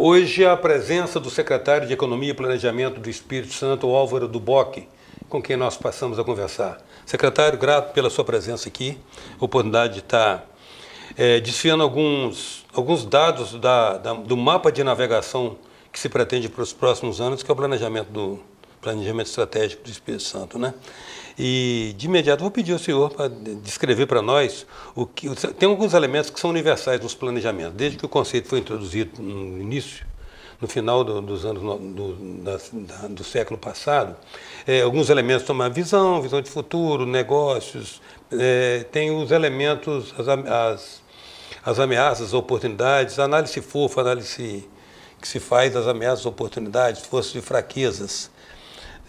Hoje, a presença do secretário de Economia e Planejamento do Espírito Santo, Álvaro Duboc, com quem nós passamos a conversar. Secretário, grato pela sua presença aqui, oportunidade de estar é, desfiando alguns, alguns dados da, da, do mapa de navegação que se pretende para os próximos anos, que é o planejamento do planejamento estratégico do Espírito Santo, né? E de imediato vou pedir ao senhor para descrever para nós o que tem alguns elementos que são universais nos planejamentos, desde que o conceito foi introduzido no início no final do, dos anos do, da, da, do século passado, é, alguns elementos são a visão, visão de futuro, negócios, é, tem os elementos, as, as, as ameaças, as oportunidades, análise fofa, análise que se faz das ameaças, oportunidades, forças e fraquezas.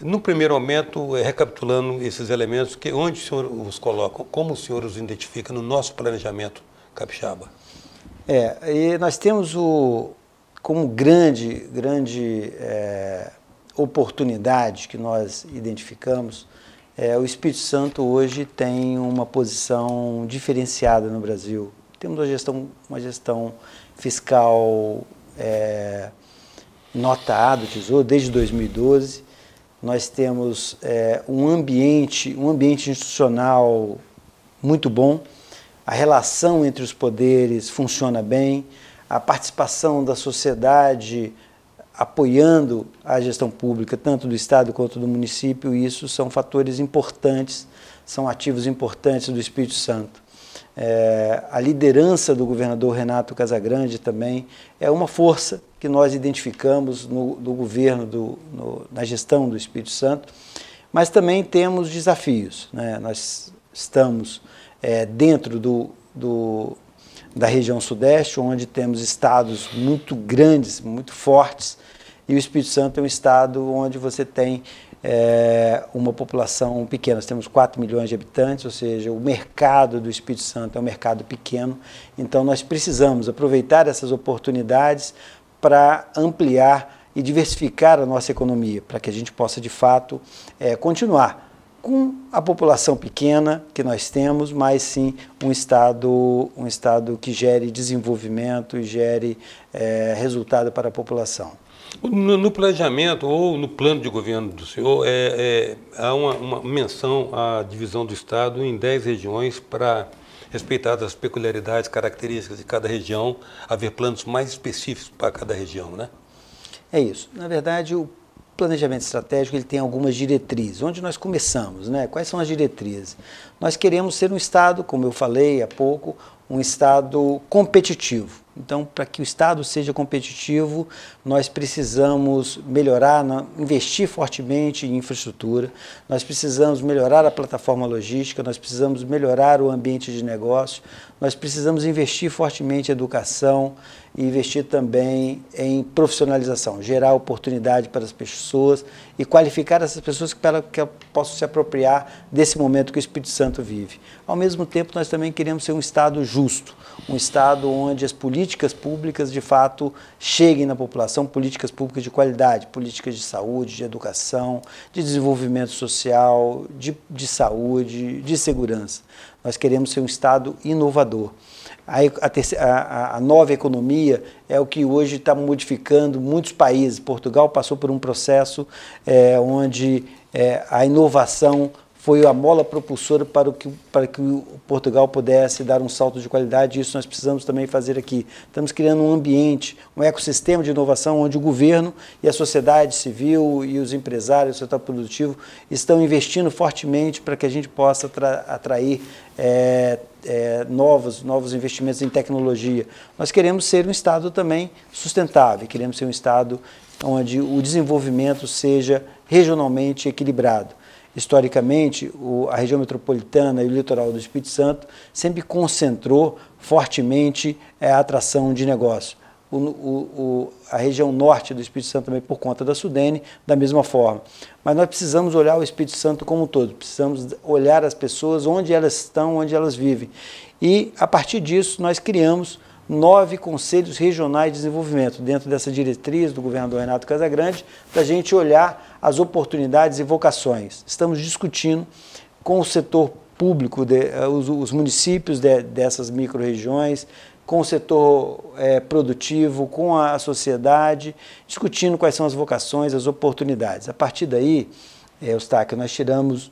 No primeiro momento, eh, recapitulando esses elementos, que onde o senhor os coloca, como o senhor os identifica no nosso planejamento capixaba? É, nós temos o, como grande, grande é, oportunidade que nós identificamos, é, o Espírito Santo hoje tem uma posição diferenciada no Brasil. Temos uma gestão, uma gestão fiscal é, nota A do Tesouro desde 2012 nós temos é, um ambiente, um ambiente institucional muito bom, a relação entre os poderes funciona bem, a participação da sociedade apoiando a gestão pública, tanto do Estado quanto do município, isso são fatores importantes, são ativos importantes do Espírito Santo. É, a liderança do governador Renato Casagrande também é uma força que nós identificamos no, governo, do, no, na gestão do Espírito Santo, mas também temos desafios. Né? Nós estamos é, dentro do, do, da região sudeste, onde temos estados muito grandes, muito fortes, e o Espírito Santo é um estado onde você tem é, uma população pequena. Nós temos 4 milhões de habitantes, ou seja, o mercado do Espírito Santo é um mercado pequeno, então nós precisamos aproveitar essas oportunidades para ampliar e diversificar a nossa economia, para que a gente possa de fato é, continuar com a população pequena que nós temos, mas sim um Estado, um estado que gere desenvolvimento e gere é, resultado para a população. No, no, planejamento ou no plano de governo do senhor, é, é há uma, uma, menção à divisão do Estado em 10 regiões para respeitadas as peculiaridades, características de cada região, haver planos mais específicos para cada região, né? É isso. Na verdade, o planejamento estratégico ele tem algumas diretrizes. Onde nós começamos, né? Quais são as diretrizes? Nós queremos ser um estado, como eu falei há pouco, um Estado competitivo. Então, para que o Estado seja competitivo, nós precisamos melhorar, investir fortemente em infraestrutura, nós precisamos melhorar a plataforma logística, nós precisamos melhorar o ambiente de negócio, nós precisamos investir fortemente em educação e investir também em profissionalização, gerar oportunidade para as pessoas e qualificar essas pessoas para que possam se apropriar desse momento que o Espírito Santo vive. Ao mesmo tempo, nós também queremos ser um Estado justo, um Estado onde as políticas públicas, de fato, cheguem na população, políticas públicas de qualidade, políticas de saúde, de educação, de desenvolvimento social, de, de saúde, de segurança. Nós queremos ser um Estado inovador. A, a, a, nova economia é o que hoje está modificando muitos países. Portugal passou por um processo é, onde é, a inovação foi a mola propulsora para, o que, para que o Portugal pudesse dar um salto de qualidade. Isso nós precisamos também fazer aqui. Estamos criando um ambiente, um ecossistema de inovação onde o governo e a sociedade civil e os empresários, o setor produtivo, estão investindo fortemente para que a gente possa atrair é, é, novos, novos investimentos em tecnologia. Nós queremos ser um Estado também sustentável, queremos ser um Estado onde o desenvolvimento seja regionalmente equilibrado historicamente, o, a região metropolitana e o litoral do Espírito Santo sempre concentrou fortemente é, a atração de negócios. O, o, a região norte do Espírito Santo também por conta da Sudene, da mesma forma. Mas nós precisamos olhar o Espírito Santo como um todo, precisamos olhar as pessoas onde elas estão, onde elas vivem. E a partir disso nós criamos nove conselhos regionais de desenvolvimento, dentro dessa diretriz do governador Renato Casagrande, para a gente olhar as oportunidades e vocações. Estamos discutindo com o setor público, de, eh, os, os, municípios de, dessas micro-regiões, com o setor é, produtivo, com a, sociedade, discutindo quais são as vocações, as oportunidades. A partir daí, é, Eustáquio, nós tiramos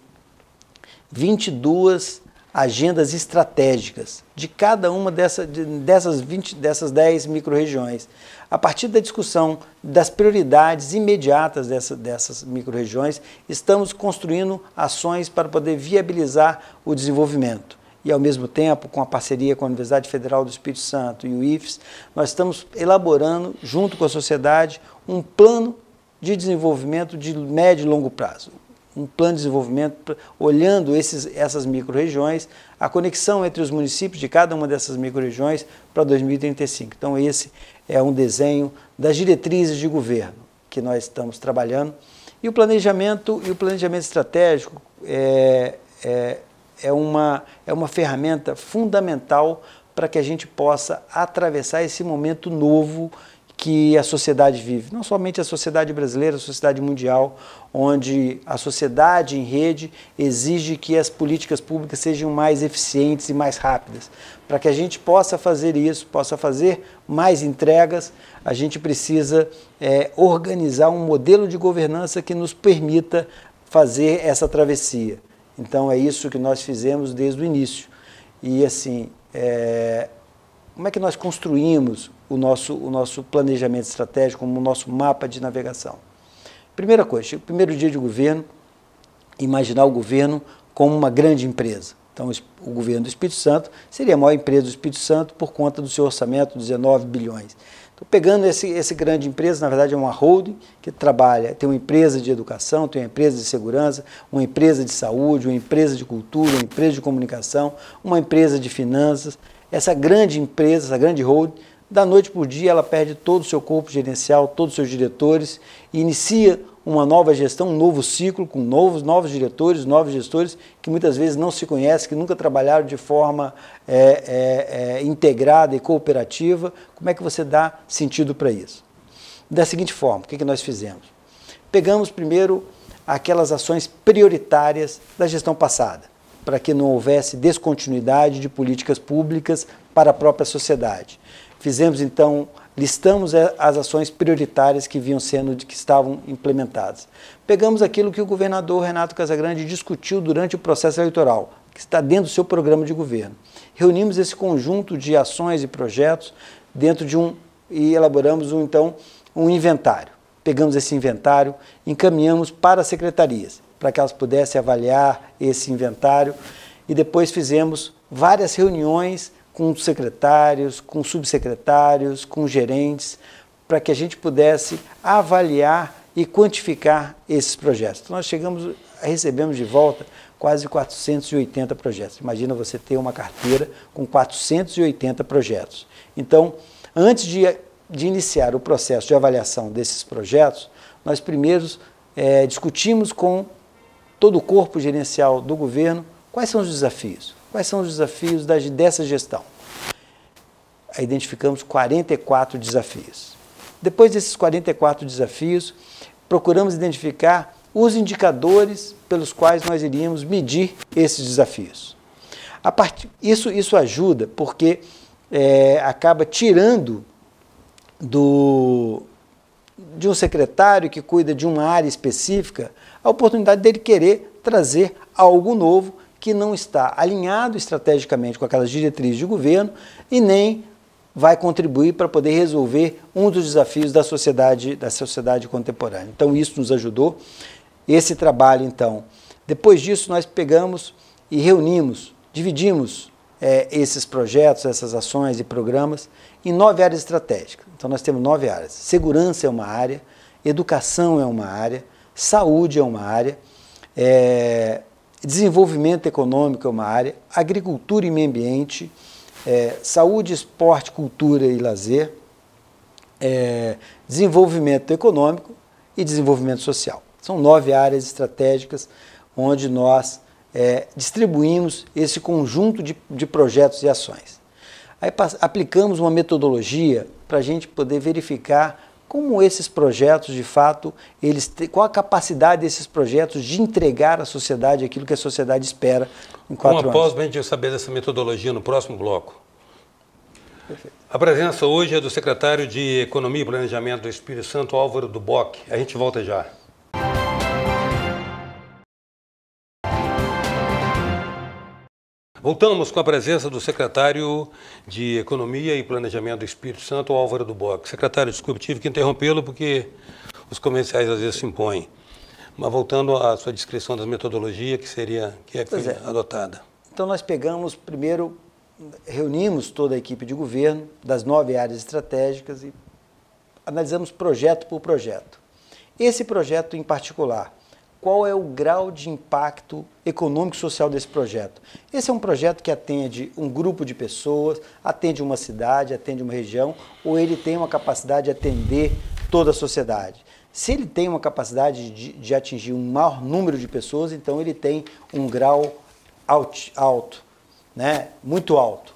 22 agendas estratégicas de cada uma dessa, dessas, 20, dessas 10 microrregiões. A partir da discussão das prioridades imediatas dessa, dessas microrregiões, estamos construindo ações para poder viabilizar o desenvolvimento. E, ao mesmo tempo, com a parceria com a Universidade Federal do Espírito Santo e o IFES, nós estamos elaborando, junto com a sociedade, um plano de desenvolvimento de médio e longo prazo um plano de desenvolvimento, olhando esses, essas micro-regiões, a conexão entre os municípios de cada uma dessas micro-regiões para 2035. Então, esse é um desenho das diretrizes de governo que nós estamos trabalhando. E o planejamento e o planejamento estratégico é, é, é, uma, é uma ferramenta fundamental para que a gente possa atravessar esse momento novo que a sociedade vive, não somente a sociedade brasileira, a sociedade mundial, onde a sociedade em rede exige que as políticas públicas sejam mais eficientes e mais rápidas. Para que a gente possa fazer isso, possa fazer mais entregas, a gente precisa é, organizar um modelo de governança que nos permita fazer essa travessia. Então é isso que nós fizemos desde o início. E assim, é, como é que nós construímos o nosso, o nosso planejamento estratégico, como o nosso mapa de navegação. Primeira coisa, primeiro dia de governo, imaginar o governo como uma grande empresa. Então, o governo do Espírito Santo seria a maior empresa do Espírito Santo por conta do seu orçamento, 19 bilhões. Então, pegando esse, esse grande empresa, na verdade é uma holding que trabalha, tem uma empresa de educação, tem uma empresa de segurança, uma empresa de saúde, uma empresa de cultura, uma empresa de comunicação, uma empresa de finanças. Essa grande empresa, essa grande holding, da noite para o dia ela perde todo o seu corpo gerencial, todos os seus diretores, e inicia uma nova gestão, um novo ciclo com novos, novos diretores, novos gestores que muitas vezes não se conhecem, que nunca trabalharam de forma é, é, é, integrada e cooperativa. Como é que você dá sentido para isso? Da seguinte forma, o que, que nós fizemos? Pegamos primeiro aquelas ações prioritárias da gestão passada, para que não houvesse descontinuidade de políticas públicas para a própria sociedade. Fizemos então, listamos eh, as ações prioritárias que vinham sendo, que estavam implementadas. Pegamos aquilo que o governador Renato Casagrande discutiu durante o processo eleitoral, que está dentro do seu programa de governo. Reunimos esse conjunto de ações e projetos dentro de um e elaboramos um, então um inventário. Pegamos esse inventário, encaminhamos para as secretarias, para que elas pudessem avaliar esse inventário e depois fizemos várias reuniões com secretários, com subsecretários, com gerentes, para que a gente pudesse avaliar e quantificar esses projetos. Então, nós chegamos, recebemos de volta quase 480 projetos. Imagina você ter uma carteira com 480 projetos. Então, antes de, de iniciar o processo de avaliação desses projetos, nós primeiros é, discutimos com todo o corpo gerencial do governo quais são os desafios Quais são os desafios dessa gestão? identificamos 44 desafios. Depois desses 44 desafios, procuramos identificar os indicadores pelos quais nós iríamos medir esses desafios. Part... isso, isso ajuda porque é, acaba tirando do, de um secretário que cuida de uma área específica a oportunidade dele querer trazer algo novo que não está alinhado estrategicamente com aquelas diretrizes de governo e nem vai contribuir para poder resolver um dos desafios da sociedade, da sociedade contemporânea. Então isso nos ajudou. Esse trabalho, então, depois disso nós pegamos e reunimos, dividimos é, esses projetos, essas ações e programas em nove áreas estratégicas. Então nós temos nove áreas. Segurança é uma área, educação é uma área, saúde é uma área, é, Desenvolvimento econômico é uma área, agricultura e meio ambiente, é, saúde, esporte, cultura e lazer, é, desenvolvimento econômico e desenvolvimento social. São nove áreas estratégicas onde nós é, distribuímos esse conjunto de, de projetos e ações. Aí aplicamos uma metodologia para a gente poder verificar como esses projetos, de fato, eles qual a capacidade desses projetos de entregar à sociedade aquilo que a sociedade espera em quatro Com a anos? Após a gente saber dessa metodologia no próximo bloco. Perfeito. A presença hoje é do secretário de Economia e Planejamento do Espírito Santo, Álvaro Duboc. A gente volta já. Voltamos com a presença do secretário de Economia e Planejamento do Espírito Santo, Álvaro do Secretário, desculpe, tive que interrompê-lo porque os comerciais às vezes se impõem. Mas voltando à sua descrição das metodologias que seria que é, que é. adotada. Então nós pegamos primeiro reunimos toda a equipe de governo das nove áreas estratégicas e analisamos projeto por projeto. Esse projeto em particular, qual é o grau de impacto econômico e social desse projeto. Esse é um projeto que atende um grupo de pessoas, atende uma cidade, atende uma região, ou ele tem uma capacidade de atender toda a sociedade. Se ele tem uma capacidade de, de atingir um maior número de pessoas, então ele tem um grau alt, alto, né? muito alto.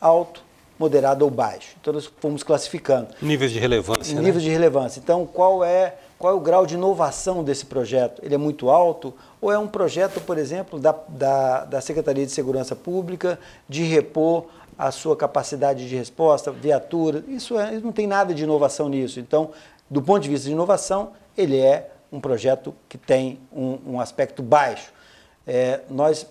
Alto, moderado ou baixo. Então nós fomos classificando. Níveis de relevância. Níveis né? de relevância. Então qual é qual é o grau de inovação desse projeto? Ele é muito alto? Ou é um projeto, por exemplo, da, da, da Secretaria de Segurança Pública de repor a sua capacidade de resposta, viatura? Isso, é, não tem nada de inovação nisso. Então, do ponto de vista de inovação, ele é um projeto que tem um, um aspecto baixo. É, nós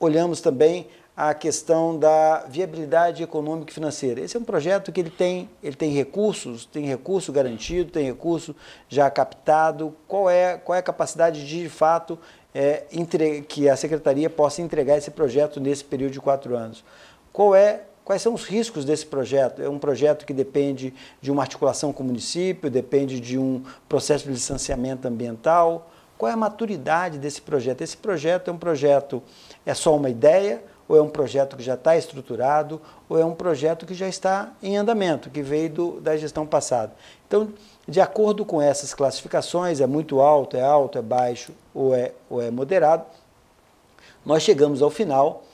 olhamos também a questão da viabilidade econômica e financeira. Esse é um projeto que ele tem, ele tem recursos, tem recurso garantido, tem recurso já captado. Qual é, qual é a capacidade de, de fato, é, entre, que a secretaria possa entregar esse projeto nesse período de quatro anos? Qual é Quais são os riscos desse projeto? É um projeto que depende de uma articulação com o município, depende de um processo de licenciamento ambiental. Qual é a maturidade desse projeto? Esse projeto é um projeto, é só uma ideia, ou é um projeto que já está estruturado, ou é um projeto que já está em andamento, que veio do, da gestão passada. Então, de acordo com essas classificações, é muito alto, é alto, é baixo ou é, ou é moderado, nós chegamos ao final,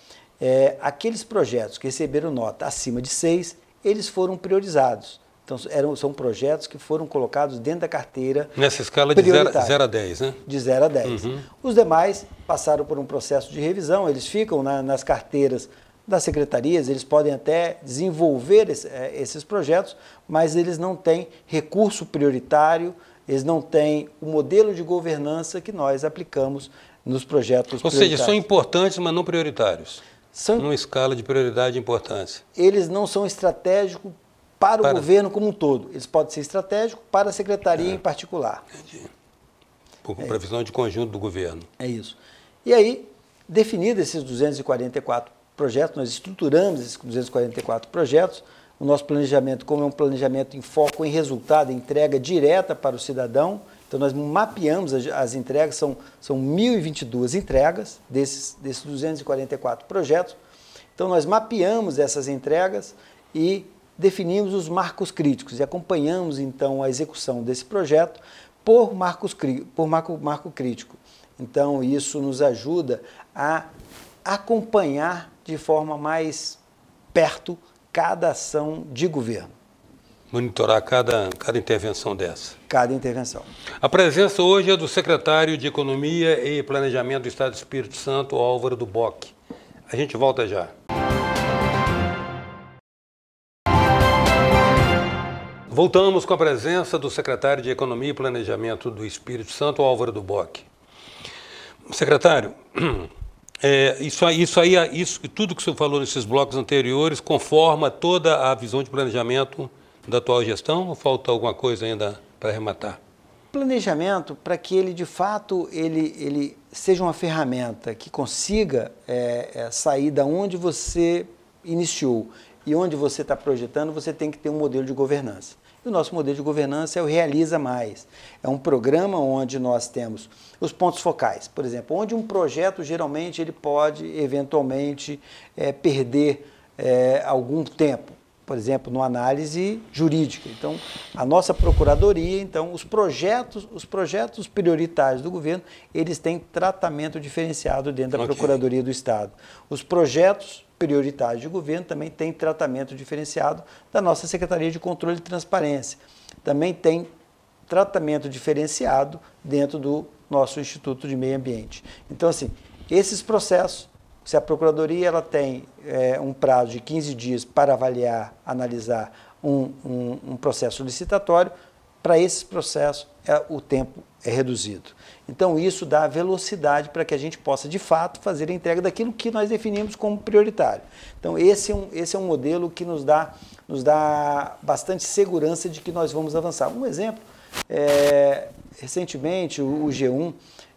é, aqueles projetos que receberam nota acima de 6, eles foram priorizados. Então, eram, são projetos que foram colocados dentro da carteira. Nessa escala de 0 a 10, né? De 0 a 10. Uhum. Os demais passaram por um processo de revisão, eles ficam na, nas carteiras das secretarias, eles podem até desenvolver esse, eh, esses projetos, mas eles não têm recurso prioritário, eles não têm o modelo de governança que nós aplicamos nos projetos Ou seja, são importantes, mas não prioritários. São, numa escala de prioridade e importância. Eles não são estratégico para o para... governo como um todo. Eles podem ser estratégicos para a secretaria é. em particular. Entendi. Por é previsão isso. de conjunto do governo. É isso. E aí, definidos esses 244 projetos, nós estruturamos esses 244 projetos. O nosso planejamento, como é um planejamento em foco em resultado, entrega direta para o cidadão, então nós mapeamos as, as entregas, são, são 1.022 entregas desses, desses 244 projetos. Então nós mapeamos essas entregas e definimos os marcos críticos e acompanhamos então a execução desse projeto por, marcos, por marco, marco crítico. Então, isso nos ajuda a acompanhar de forma mais perto cada ação de governo. Monitorar cada, cada intervenção dessa. Cada intervenção. A presença hoje é do secretário de Economia e Planejamento do Estado do Espírito Santo, Álvaro Duboc. A gente volta já. Voltamos com a presença do secretário de Economia e Planejamento do Espírito Santo, Álvaro Duboc. Secretário, é, isso, isso aí, isso, tudo que o senhor falou nesses blocos anteriores conforma toda a visão de planejamento da atual gestão ou falta alguma coisa ainda para arrematar? Planejamento, para que ele de fato ele, ele seja uma ferramenta que consiga é, é, sair da onde você iniciou e onde você está projetando, você tem que ter um modelo de governança. E o nosso modelo de governança é o Realiza Mais. É um programa onde nós temos os pontos focais. Por exemplo, onde um projeto geralmente ele pode eventualmente é, perder é, algum tempo por exemplo, numa análise jurídica. Então, a nossa procuradoria, então, os projetos, os projetos prioritários do governo, eles têm tratamento diferenciado dentro da okay. procuradoria do Estado. Os projetos prioritários de governo também têm tratamento diferenciado da nossa Secretaria de Controle e Transparência. Também tem tratamento diferenciado dentro do nosso Instituto de Meio Ambiente. Então, assim, esses processos se a Procuradoria ela tem é, um prazo de 15 dias para avaliar, analisar um, um, um processo licitatório, para esse processo é, o tempo é reduzido. Então, isso dá velocidade para que a gente possa, de fato, fazer a entrega daquilo que nós definimos como prioritário. Então, esse é um, esse é um modelo que nos dá, nos dá bastante segurança de que nós vamos avançar. Um exemplo, é, recentemente o, o G1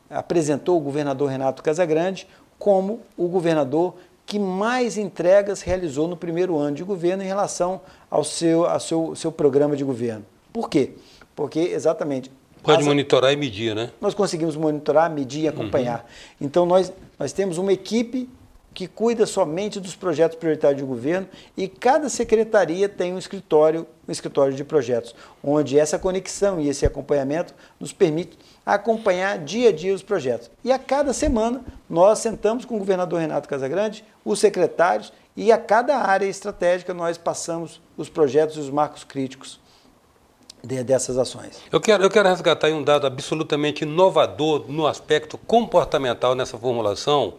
apresentou o governador Renato Casagrande como o governador que mais entregas realizou no primeiro ano de governo em relação ao seu, ao seu, seu programa de governo. Por quê? Porque exatamente. Pode as, monitorar e medir, né? Nós conseguimos monitorar, medir e acompanhar. Uhum. Então, nós, nós temos uma equipe que cuida somente dos projetos prioritários de governo e cada secretaria tem um escritório, um escritório de projetos, onde essa conexão e esse acompanhamento nos permite acompanhar dia a dia os projetos. E a cada semana nós sentamos com o governador Renato Casagrande, os secretários e a cada área estratégica nós passamos os projetos e os marcos críticos dessas ações. Eu quero, eu quero resgatar um dado absolutamente inovador no aspecto comportamental nessa formulação,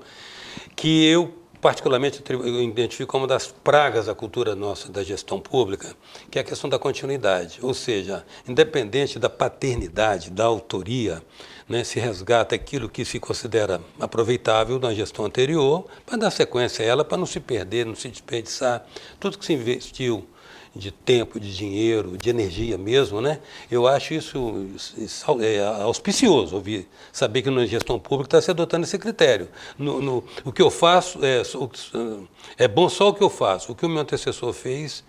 que eu particularmente eu identifico como uma das pragas da cultura nossa da gestão pública, que é a questão da continuidade. Ou seja, independente da paternidade, da autoria, né, se resgata aquilo que se considera aproveitável na gestão anterior, para dar sequência a ela, para não se perder, não se desperdiçar. Tudo que se investiu de tempo, de dinheiro, de energia mesmo, né? Eu acho isso é, auspicioso, ouvir, saber que na gestão pública está se adotando esse critério. No, no, o que eu faço, é, é bom só o que eu faço, o que o meu antecessor fez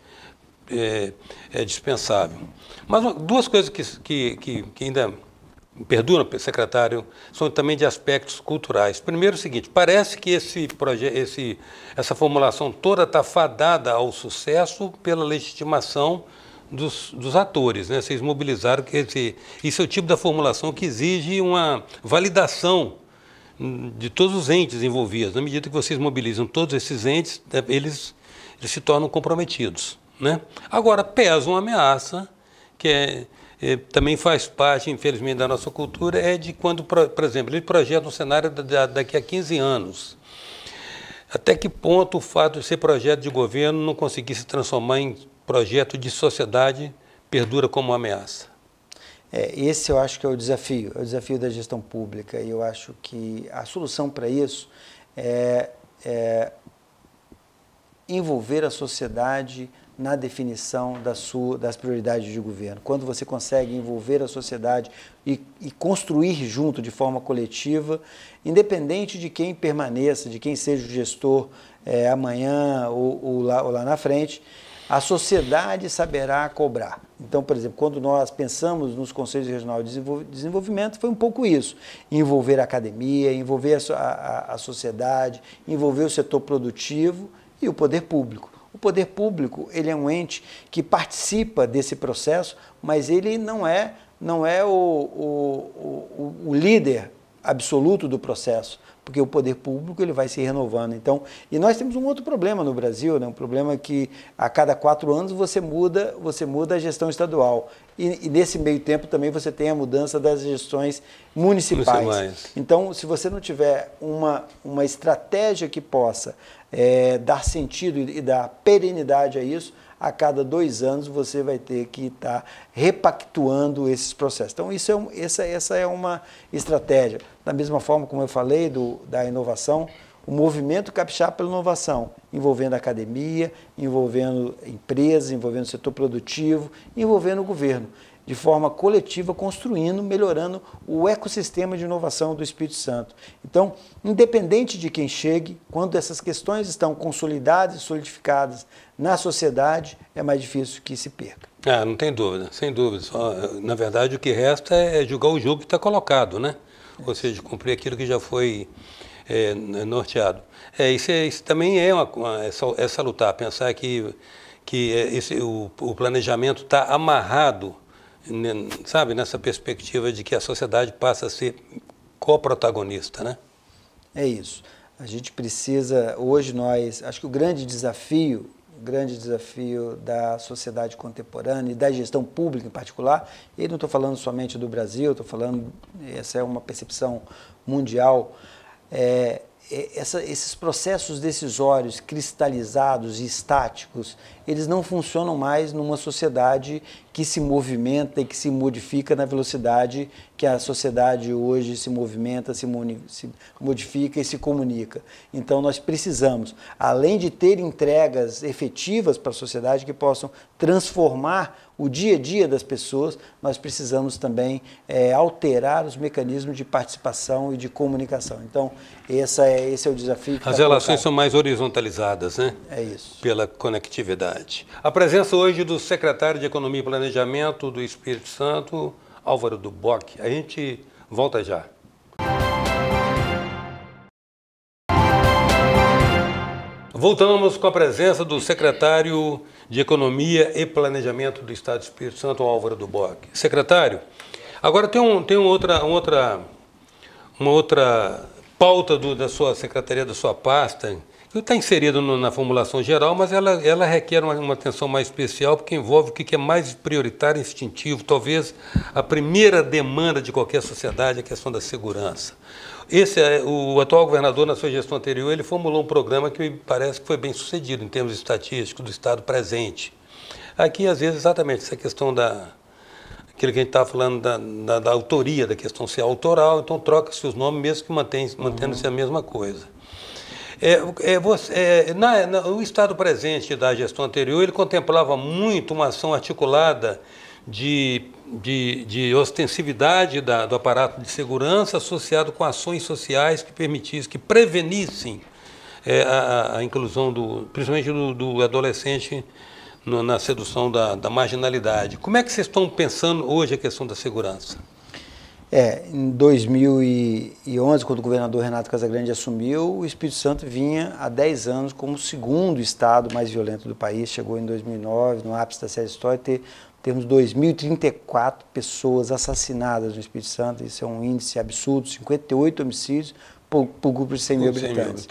é, é dispensável. Mas duas coisas que, que, que, que ainda perdura, secretário, são também de aspectos culturais. Primeiro é o seguinte, parece que esse esse, essa formulação toda está fadada ao sucesso pela legitimação dos, dos, atores. Né? Vocês mobilizaram que esse, esse é o tipo da formulação que exige uma validação de todos os entes envolvidos. Na medida que vocês mobilizam todos esses entes, é, eles, eles se tornam comprometidos. Né? Agora, pesa uma ameaça que é eh, também faz parte, infelizmente, da nossa cultura, é de quando, por exemplo, ele projeta um cenário daqui a 15 anos. Até que ponto o fato de ser projeto de governo não conseguir se transformar em projeto de sociedade perdura como ameaça? É, esse eu acho que é o desafio, é o desafio da gestão pública. E eu acho que a solução para isso é, é envolver a sociedade, na definição da sua, das prioridades de governo. Quando você consegue envolver a sociedade e, e, construir junto de forma coletiva, independente de quem permaneça, de quem seja o gestor é, amanhã ou, ou, lá, ou lá na frente, a sociedade saberá cobrar. Então, por exemplo, quando nós pensamos nos Conselhos Regionais de Desenvolvimento, foi um pouco isso: envolver a academia, envolver a, a, a sociedade, envolver o setor produtivo e o poder público. O poder público, ele é um ente que participa desse processo, mas ele não é, não é o, o, o, o líder absoluto do processo porque o poder público ele vai se renovando. Então, e nós temos um outro problema no Brasil, né? um problema que a cada quatro anos você muda, você muda a gestão estadual. E, e nesse meio tempo também você tem a mudança das gestões municipais. Então, se você não tiver uma, uma estratégia que possa é, dar sentido e, e dar perenidade a isso, a cada dois anos você vai ter que estar repactuando esses processos. Então, isso é um, essa, essa é uma estratégia. Da mesma forma como eu falei do, da inovação, o movimento capixaba pela inovação, envolvendo a academia, envolvendo empresas, envolvendo o setor produtivo, envolvendo o governo de forma coletiva, construindo, melhorando o ecossistema de inovação do Espírito Santo. Então, independente de quem chegue, quando essas questões estão consolidadas e solidificadas na sociedade, é mais difícil que se perca. Ah, não tem dúvida, sem dúvida. Só, na verdade, o que resta é, é julgar o jogo que está colocado, né? É. Ou seja, cumprir aquilo que já foi é, norteado. É, isso, é, isso também é, uma, é, é salutar, pensar que, que esse, o, o planejamento está amarrado sabe, nessa perspectiva de que a sociedade passa a ser coprotagonista, né? É isso. A gente precisa, hoje nós, acho que o grande desafio, o grande desafio da sociedade contemporânea e da gestão pública em particular, e não estou falando somente do Brasil, estou falando, essa é uma percepção mundial, é, é, essa, esses processos decisórios cristalizados e estáticos, eles não funcionam mais numa sociedade que se movimenta e que se modifica na velocidade que a sociedade hoje se movimenta, se, se modifica e se comunica. Então, nós precisamos, além de ter entregas efetivas para a sociedade que possam transformar o dia a dia das pessoas, nós precisamos também é, alterar os mecanismos de participação e de comunicação. Então, essa é, esse é o desafio. Tá As tá relações colocado. são mais horizontalizadas, né? É isso. Pela conectividade. A presença hoje do secretário de Economia e Planejamento Planejamento do Espírito Santo, Álvaro Duboc. A gente volta já. Voltamos com a presença do secretário de Economia e Planejamento do Estado do Espírito Santo, Álvaro Duboc. Secretário, agora tem, um, tem um outra, uma outra, uma outra pauta do, da sua secretaria, da sua pasta, Está inserido no, na formulação geral, mas ela, ela requer uma, uma, atenção mais especial, porque envolve o que, é mais prioritário e instintivo. Talvez a primeira demanda de qualquer sociedade é a questão da segurança. Esse é, o atual governador, na sua gestão anterior, ele formulou um programa que me parece que foi bem sucedido em termos estatísticos do Estado presente. Aqui, às vezes, exatamente essa questão da, aquilo que a gente estava tá falando da, da, da, autoria, da questão se é autoral, então troca-se os nomes, mesmo que mantém, mantendo-se a mesma coisa. É, é, você, é, na, na, o estado presente da gestão anterior ele contemplava muito uma ação articulada de, de, de ostensividade da, do aparato de segurança associado com ações sociais que permitissem, que prevenissem é, a, a, inclusão, do, principalmente do, do adolescente no, na sedução da, da marginalidade. Como é que vocês estão pensando hoje a questão da segurança? É, em 2011, quando o governador Renato Casagrande assumiu, o Espírito Santo vinha há 10 anos como o segundo estado mais violento do país. Chegou em 2009, no ápice da série histórica, ter, temos 2.034 pessoas assassinadas no Espírito Santo. Isso é um índice absurdo, 58 homicídios por, por grupo de 100 mil habitantes.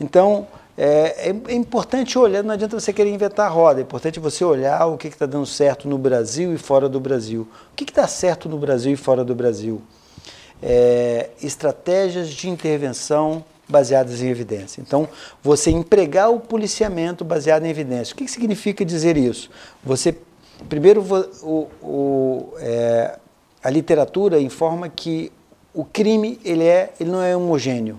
Então, é, é, é, importante olhar, não adianta você querer inventar a roda, é importante você olhar o que está dando certo no Brasil e fora do Brasil. O que está certo no Brasil e fora do Brasil? É, estratégias de intervenção baseadas em evidência. Então, você empregar o policiamento baseado em evidência. O que, que significa dizer isso? Você, primeiro, o, o, é, a literatura informa que o crime ele, é, ele não é homogêneo.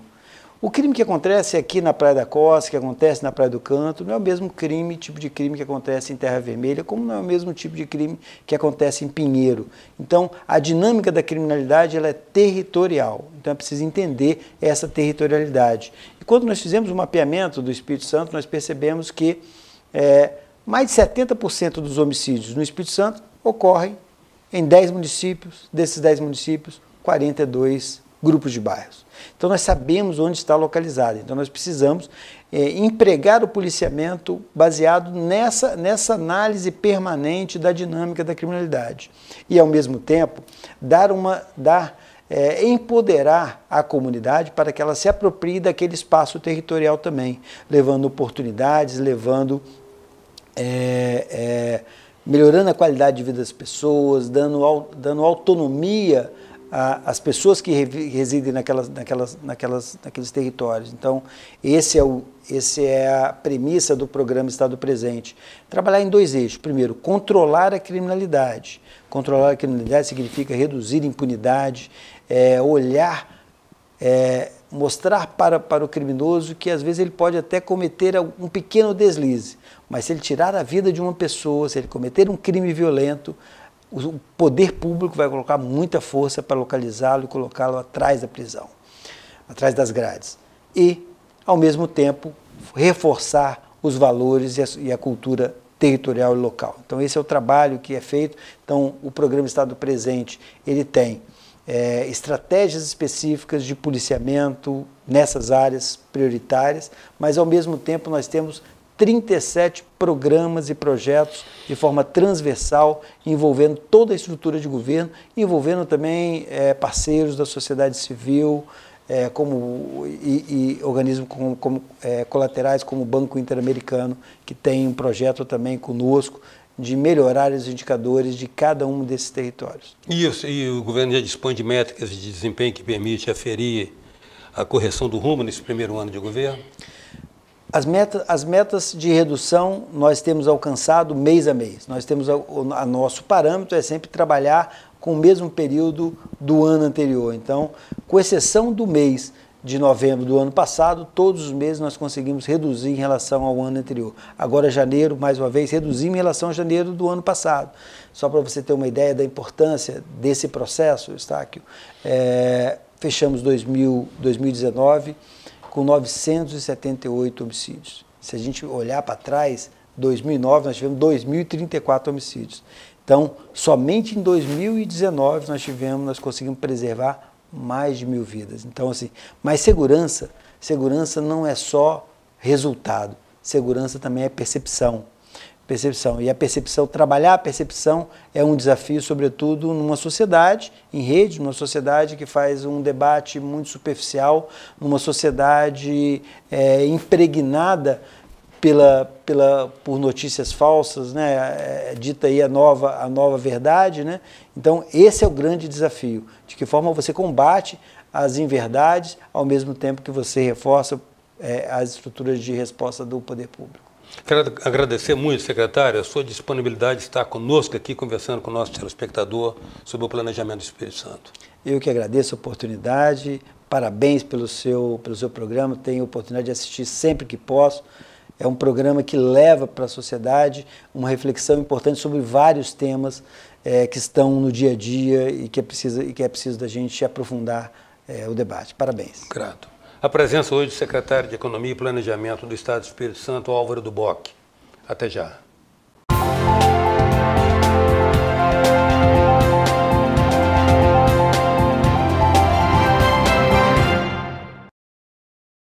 O crime que acontece aqui na Praia da Costa, que acontece na Praia do Canto, não é o mesmo crime, tipo de crime que acontece em Terra Vermelha, como não é o mesmo tipo de crime que acontece em Pinheiro. Então, a dinâmica da criminalidade ela é territorial. Então, é preciso entender essa territorialidade. E quando nós fizemos o mapeamento do Espírito Santo, nós percebemos que é, mais de 70% dos homicídios no Espírito Santo ocorrem em 10 municípios. Desses 10 municípios, 42 grupos de bairros. Então nós sabemos onde está localizado. Então nós precisamos é, empregar o policiamento baseado nessa, nessa análise permanente da dinâmica da criminalidade. E ao mesmo tempo dar uma dar é, empoderar a comunidade para que ela se aproprie daquele espaço territorial também, levando oportunidades, levando é, é melhorando a qualidade de vida das pessoas, dando, dando autonomia as pessoas que residem naquelas, naquelas, naquelas, naqueles territórios. Então, esse é o, esse é a premissa do programa Estado Presente. Trabalhar em dois eixos. Primeiro, controlar a criminalidade. Controlar a criminalidade significa reduzir impunidade, é, olhar, é, mostrar para, para o criminoso que às vezes ele pode até cometer um pequeno deslize, mas se ele tirar a vida de uma pessoa, se ele cometer um crime violento, o poder público vai colocar muita força para localizá-lo e colocá-lo atrás da prisão, atrás das grades. E, ao mesmo tempo, reforçar os valores e a, cultura territorial e local. Então, esse é o trabalho que é feito. Então, o programa Estado Presente, ele tem é, estratégias específicas de policiamento nessas áreas prioritárias, mas, ao mesmo tempo, nós temos 37 programas e projetos de forma transversal, envolvendo toda a estrutura de governo, envolvendo também é, parceiros da sociedade civil é, como, e, e organismos como, como é, colaterais, como o Banco Interamericano, que tem um projeto também conosco de melhorar os indicadores de cada um desses territórios. Isso, e o governo já dispõe de métricas de desempenho que permite aferir a correção do rumo nesse primeiro ano de governo? As, meta, as metas de redução nós temos alcançado mês a mês. Nós temos a, a nosso parâmetro é sempre trabalhar com o mesmo período do ano anterior. Então, com exceção do mês de novembro do ano passado, todos os meses nós conseguimos reduzir em relação ao ano anterior. Agora, janeiro, mais uma vez, reduzimos em relação a janeiro do ano passado. Só para você ter uma ideia da importância desse processo, Estáquio, é, fechamos 2000, 2019 com 978 homicídios. Se a gente olhar para trás, 2009 nós tivemos 2.034 homicídios. Então, somente em 2019 nós tivemos, nós conseguimos preservar mais de mil vidas. Então, assim, mas segurança, segurança não é só resultado, segurança também é percepção. Percepção. E a percepção, trabalhar a percepção é um desafio, sobretudo numa sociedade, em rede, numa sociedade que faz um debate muito superficial, numa sociedade é, impregnada pela, pela, por notícias falsas, né? É, é dita aí a nova, a nova verdade. Né? Então, esse é o grande desafio. De que forma você combate as inverdades ao mesmo tempo que você reforça é, as estruturas de resposta do poder público. Quero agradecer muito, secretário, a sua disponibilidade de estar conosco aqui, conversando com o nosso telespectador sobre o planejamento do Espírito Santo. Eu que agradeço a oportunidade, parabéns pelo seu, pelo seu programa, tenho a oportunidade de assistir sempre que posso. É um programa que leva para a sociedade uma reflexão importante sobre vários temas é, que estão no dia a dia e que é preciso, e que é preciso da gente aprofundar é, o debate. Parabéns. Grato. A presença hoje do secretário de Economia e Planejamento do Estado do Espírito Santo, Álvaro Duboc. Até já.